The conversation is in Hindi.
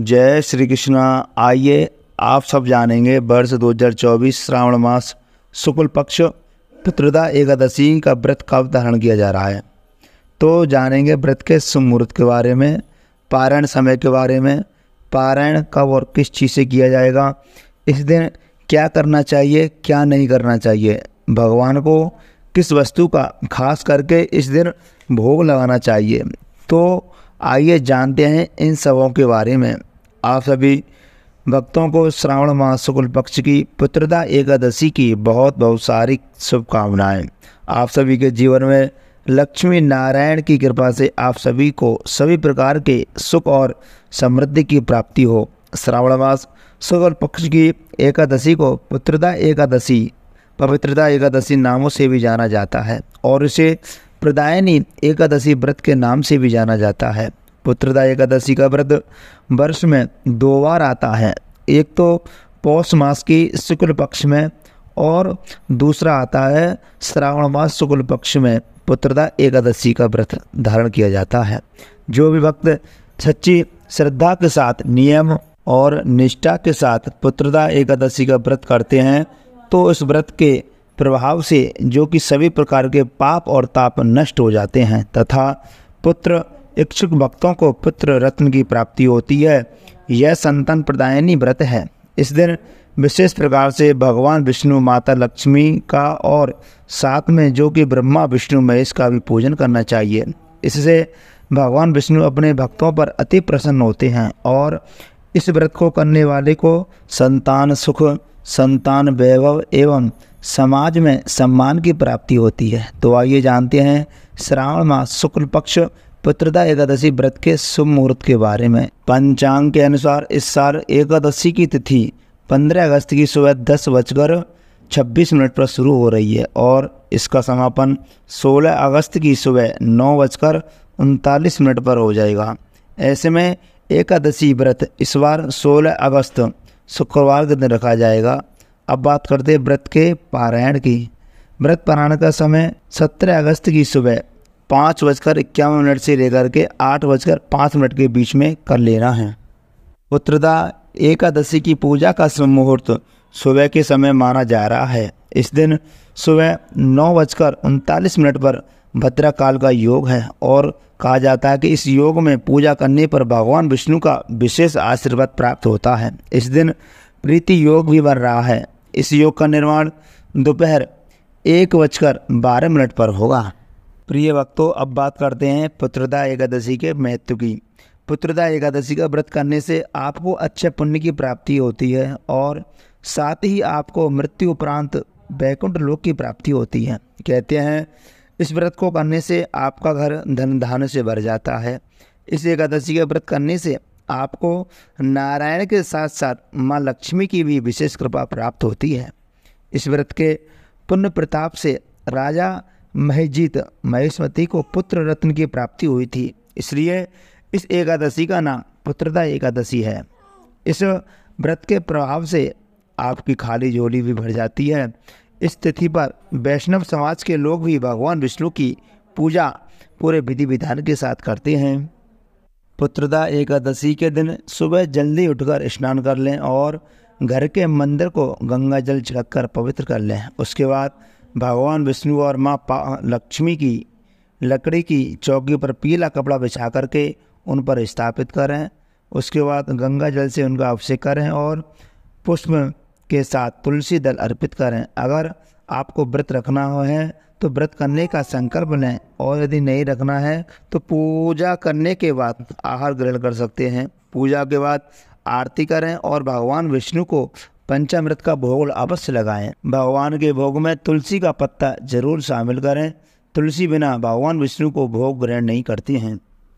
जय श्री कृष्णा आइए आप सब जानेंगे वर्ष 2024 श्रावण मास शुक्ल पक्ष पितृदा एकादशी का व्रत कब धारण किया जा रहा है तो जानेंगे व्रत के मुहूर्त के बारे में पारायण समय के बारे में पारायण कब और किस चीज़ से किया जाएगा इस दिन क्या करना चाहिए क्या नहीं करना चाहिए भगवान को किस वस्तु का खास करके इस दिन भोग लगाना चाहिए तो आइए जानते हैं इन सबों के बारे में आप सभी भक्तों को श्रावण मास शुक्ल पक्ष की पुत्रदा एकादशी की बहुत बहुत सारी शुभकामनाएं आप सभी के जीवन में लक्ष्मी नारायण की कृपा से आप सभी को सभी प्रकार के सुख और समृद्धि की प्राप्ति हो श्रावण मास शुक्ल पक्ष की एकादशी को पुत्रदा एकादशी पवित्रता एकादशी नामों से भी जाना जाता है और इसे प्रदायनी एकादशी व्रत के नाम से भी जाना जाता है पुत्रदा एकादशी का व्रत वर्ष में दो बार आता है एक तो पौष मास की शुक्ल पक्ष में और दूसरा आता है श्रावण मास शुक्ल पक्ष में पुत्रदा एकादशी का व्रत धारण किया जाता है जो भी भक्त सच्ची श्रद्धा के साथ नियम और निष्ठा के साथ पुत्रदा एकादशी का व्रत करते हैं तो इस व्रत के प्रभाव से जो कि सभी प्रकार के पाप और ताप नष्ट हो जाते हैं तथा पुत्र इच्छुक भक्तों को पुत्र रत्न की प्राप्ति होती है यह संतान प्रदायनी व्रत है इस दिन विशेष प्रकार से भगवान विष्णु माता लक्ष्मी का और साथ में जो कि ब्रह्मा विष्णु महेश का भी पूजन करना चाहिए इससे भगवान विष्णु अपने भक्तों पर अति प्रसन्न होते हैं और इस व्रत को करने वाले को संतान सुख संतान वैभव एवं समाज में सम्मान की प्राप्ति होती है तो आइए जानते हैं श्रावण मास शुक्ल पक्ष पुत्रदा एकादशी व्रत के शुभ मुहूर्त के बारे में पंचांग के अनुसार इस साल एकादशी की तिथि 15 अगस्त की सुबह दस बजकर छब्बीस मिनट पर शुरू हो रही है और इसका समापन 16 अगस्त की सुबह नौ बजकर उनतालीस मिनट पर हो जाएगा ऐसे में एकादशी व्रत इस बार 16 अगस्त शुक्रवार के दिन रखा जाएगा अब बात करते हैं व्रत के पारायण की व्रत पारायण का समय 17 अगस्त की सुबह पाँच बजकर इक्यावन मिनट से लेकर के आठ बजकर पाँच मिनट के बीच में कर लेना है उत्तरदा एकादशी की पूजा का मुहूर्त सुबह के समय माना जा रहा है इस दिन सुबह नौ बजकर उनतालीस मिनट पर भद्रा काल का योग है और कहा जाता है कि इस योग में पूजा करने पर भगवान विष्णु का विशेष आशीर्वाद प्राप्त होता है इस दिन प्रीति योग भी बन रहा है इस योग का निर्माण दोपहर एक बजकर बारह मिनट पर होगा प्रिय भक्तों अब बात करते हैं पुत्रदा एकादशी के महत्व की पुत्रदा एकादशी का व्रत करने से आपको अच्छे पुण्य की प्राप्ति होती है और साथ ही आपको मृत्यु उपरांत वैकुंठ लोक की प्राप्ति होती है कहते हैं इस व्रत को करने से आपका घर धन धान से भर जाता है इस एकादशी का व्रत करने से आपको नारायण के साथ साथ माँ लक्ष्मी की भी विशेष कृपा प्राप्त होती है इस व्रत के पुण्य प्रताप से राजा महजीत महेशमती को पुत्र रत्न की प्राप्ति हुई थी इसलिए इस एकादशी का नाम पुत्रता एकादशी है इस व्रत के प्रभाव से आपकी खाली झोली भी भर जाती है इस तिथि पर वैष्णव समाज के लोग भी भगवान विष्णु की पूजा पूरे विधि विधान के साथ करते हैं पुत्रदा एकादशी के दिन सुबह जल्दी उठकर स्नान कर लें और घर के मंदिर को गंगा जल छिड़क कर पवित्र कर लें उसके बाद भगवान विष्णु और माँ लक्ष्मी की लकड़ी की चौकी पर पीला कपड़ा बिछा करके उन पर स्थापित करें उसके बाद गंगा जल से उनका अभिषेक करें और पुष्प के साथ तुलसी दल अर्पित करें अगर आपको व्रत रखना हो है तो व्रत करने का संकल्प लें और यदि नहीं रखना है तो पूजा करने के बाद आहार ग्रहण कर सकते हैं पूजा के बाद आरती करें और भगवान विष्णु को पंचामृत का भोग अवश्य लगाएं भगवान के भोग में तुलसी का पत्ता जरूर शामिल करें तुलसी बिना भगवान विष्णु को भोग ग्रहण नहीं करती हैं